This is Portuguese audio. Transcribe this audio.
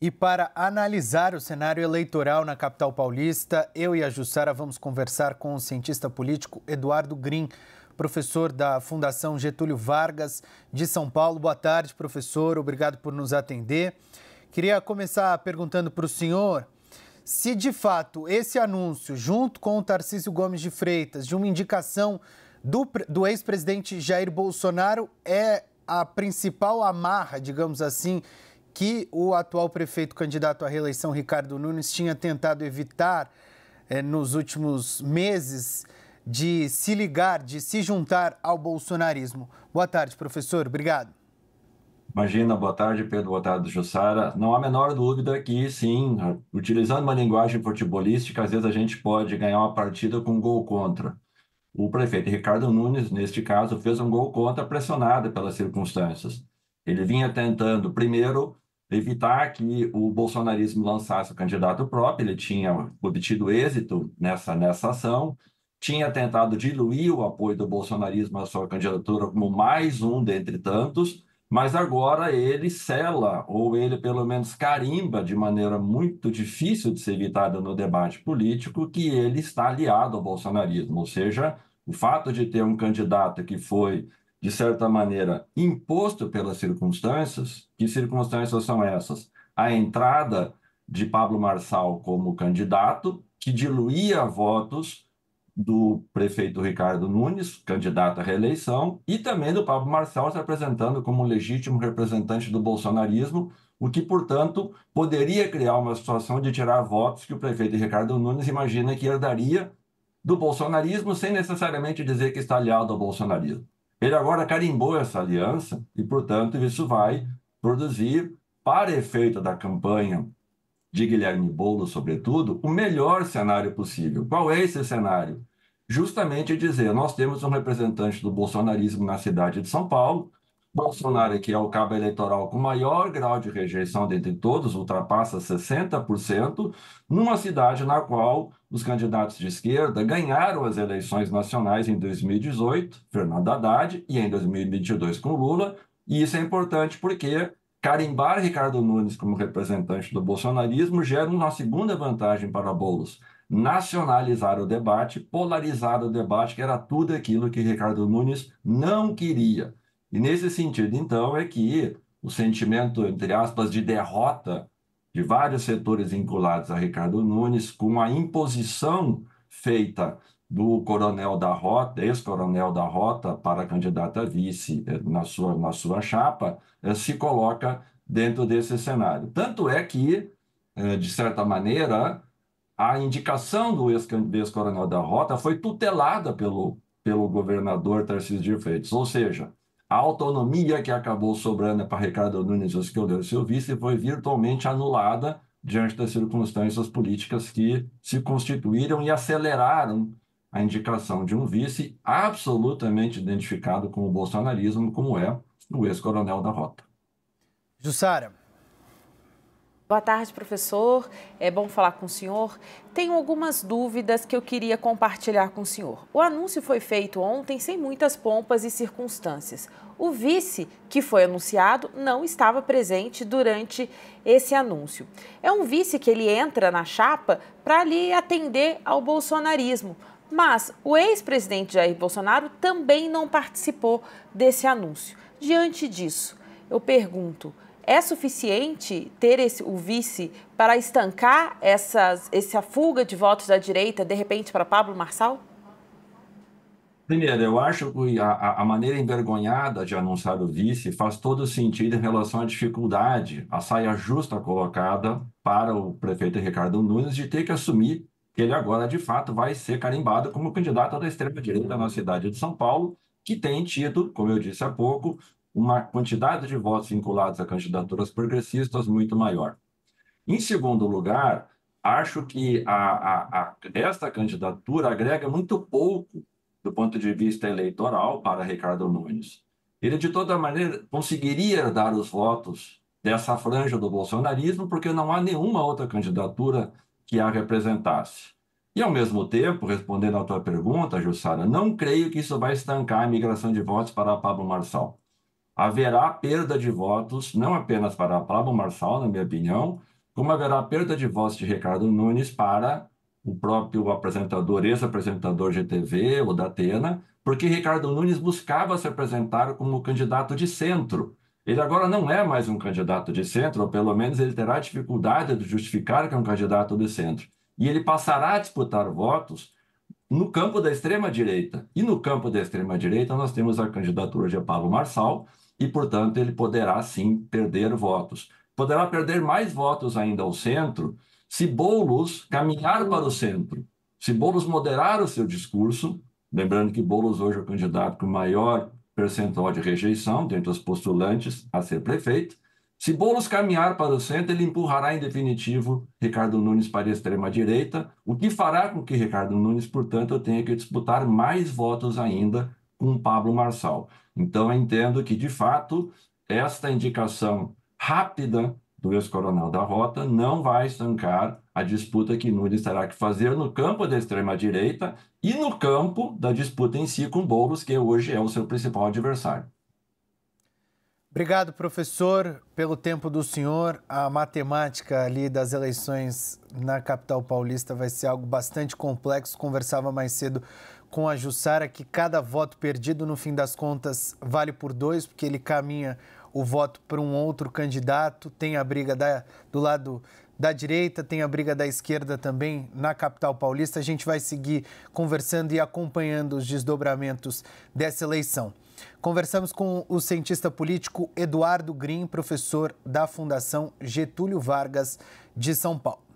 E para analisar o cenário eleitoral na capital paulista, eu e a Jussara vamos conversar com o cientista político Eduardo Green, professor da Fundação Getúlio Vargas de São Paulo. Boa tarde, professor. Obrigado por nos atender. Queria começar perguntando para o senhor se de fato esse anúncio, junto com o Tarcísio Gomes de Freitas, de uma indicação do, do ex-presidente Jair Bolsonaro, é a principal amarra, digamos assim, que o atual prefeito candidato à reeleição, Ricardo Nunes, tinha tentado evitar eh, nos últimos meses de se ligar, de se juntar ao bolsonarismo. Boa tarde, professor. Obrigado. Imagina, boa tarde, Pedro, boa tarde, Jussara. Não há a menor dúvida que, sim, utilizando uma linguagem futebolística, às vezes a gente pode ganhar uma partida com um gol contra. O prefeito Ricardo Nunes, neste caso, fez um gol contra pressionado pelas circunstâncias. Ele vinha tentando, primeiro, evitar que o bolsonarismo lançasse o candidato próprio, ele tinha obtido êxito nessa, nessa ação, tinha tentado diluir o apoio do bolsonarismo à sua candidatura como mais um dentre tantos, mas agora ele sela, ou ele pelo menos carimba de maneira muito difícil de ser evitada no debate político, que ele está aliado ao bolsonarismo, ou seja, o fato de ter um candidato que foi de certa maneira, imposto pelas circunstâncias. Que circunstâncias são essas? A entrada de Pablo Marçal como candidato, que diluía votos do prefeito Ricardo Nunes, candidato à reeleição, e também do Pablo Marçal se apresentando como legítimo representante do bolsonarismo, o que, portanto, poderia criar uma situação de tirar votos que o prefeito Ricardo Nunes imagina que herdaria do bolsonarismo, sem necessariamente dizer que está aliado ao bolsonarismo. Ele agora carimbou essa aliança e, portanto, isso vai produzir, para efeito da campanha de Guilherme Boulos, sobretudo, o melhor cenário possível. Qual é esse cenário? Justamente dizer, nós temos um representante do bolsonarismo na cidade de São Paulo, Bolsonaro, que é o cabo eleitoral com maior grau de rejeição dentre todos, ultrapassa 60%, numa cidade na qual os candidatos de esquerda ganharam as eleições nacionais em 2018, Fernando Haddad, e em 2022 com Lula. E isso é importante porque carimbar Ricardo Nunes como representante do bolsonarismo gera uma segunda vantagem para Boulos nacionalizar o debate, polarizar o debate, que era tudo aquilo que Ricardo Nunes não queria. E nesse sentido, então, é que o sentimento, entre aspas, de derrota de vários setores vinculados a Ricardo Nunes, com a imposição feita do coronel da Rota, ex-coronel da Rota, para a candidata vice eh, na sua, na sua chapa, eh, se coloca dentro desse cenário. Tanto é que, eh, de certa maneira, a indicação do ex-coronel da Rota foi tutelada pelo, pelo governador Tarcísio de Freitas, ou seja, a autonomia que acabou sobrando para Ricardo Nunes Esquerdo e seu vice foi virtualmente anulada diante das circunstâncias políticas que se constituíram e aceleraram a indicação de um vice absolutamente identificado com o bolsonarismo, como é o ex-coronel da Rota. Jussara, Boa tarde, professor. É bom falar com o senhor. Tenho algumas dúvidas que eu queria compartilhar com o senhor. O anúncio foi feito ontem sem muitas pompas e circunstâncias. O vice que foi anunciado não estava presente durante esse anúncio. É um vice que ele entra na chapa para lhe atender ao bolsonarismo. Mas o ex-presidente Jair Bolsonaro também não participou desse anúncio. Diante disso, eu pergunto. É suficiente ter esse, o vice para estancar essas, essa fuga de votos da direita, de repente, para Pablo Marçal? Primeiro, eu acho que a, a, maneira envergonhada de anunciar o vice faz todo sentido em relação à dificuldade, a saia justa colocada para o prefeito Ricardo Nunes de ter que assumir que ele agora, de fato, vai ser carimbado como candidato da extrema-direita na cidade de São Paulo, que tem tido, como eu disse há pouco, uma quantidade de votos vinculados a candidaturas progressistas muito maior. Em segundo lugar, acho que a, a, a, esta candidatura agrega muito pouco do ponto de vista eleitoral para Ricardo Nunes. Ele, de toda maneira, conseguiria dar os votos dessa franja do bolsonarismo, porque não há nenhuma outra candidatura que a representasse. E, ao mesmo tempo, respondendo à tua pergunta, Jussara, não creio que isso vai estancar a migração de votos para Pablo Marçal haverá perda de votos, não apenas para Pablo Marçal, na minha opinião, como haverá perda de votos de Ricardo Nunes para o próprio apresentador, ex-apresentador GTV ou da Atena, porque Ricardo Nunes buscava se apresentar como candidato de centro. Ele agora não é mais um candidato de centro, ou pelo menos ele terá dificuldade de justificar que é um candidato de centro. E ele passará a disputar votos no campo da extrema-direita. E no campo da extrema-direita, nós temos a candidatura de Paulo Marçal, e, portanto, ele poderá sim perder votos. Poderá perder mais votos ainda ao centro se Boulos caminhar para o centro, se Boulos moderar o seu discurso, lembrando que Boulos hoje é o candidato com maior percentual de rejeição dentre os postulantes a ser prefeito, se Boulos caminhar para o centro, ele empurrará em definitivo Ricardo Nunes para a extrema-direita, o que fará com que Ricardo Nunes, portanto, tenha que disputar mais votos ainda com Pablo Marçal. Então, eu entendo que, de fato, esta indicação rápida do ex-coronel da Rota não vai estancar a disputa que Nunes terá que fazer no campo da extrema-direita e no campo da disputa em si com Boulos, que hoje é o seu principal adversário. Obrigado, professor, pelo tempo do senhor. A matemática ali das eleições na capital paulista vai ser algo bastante complexo. Conversava mais cedo com a Jussara que cada voto perdido, no fim das contas, vale por dois, porque ele caminha o voto para um outro candidato, tem a briga da, do lado da direita, tem a briga da esquerda também na capital paulista. A gente vai seguir conversando e acompanhando os desdobramentos dessa eleição. Conversamos com o cientista político Eduardo Green, professor da Fundação Getúlio Vargas de São Paulo.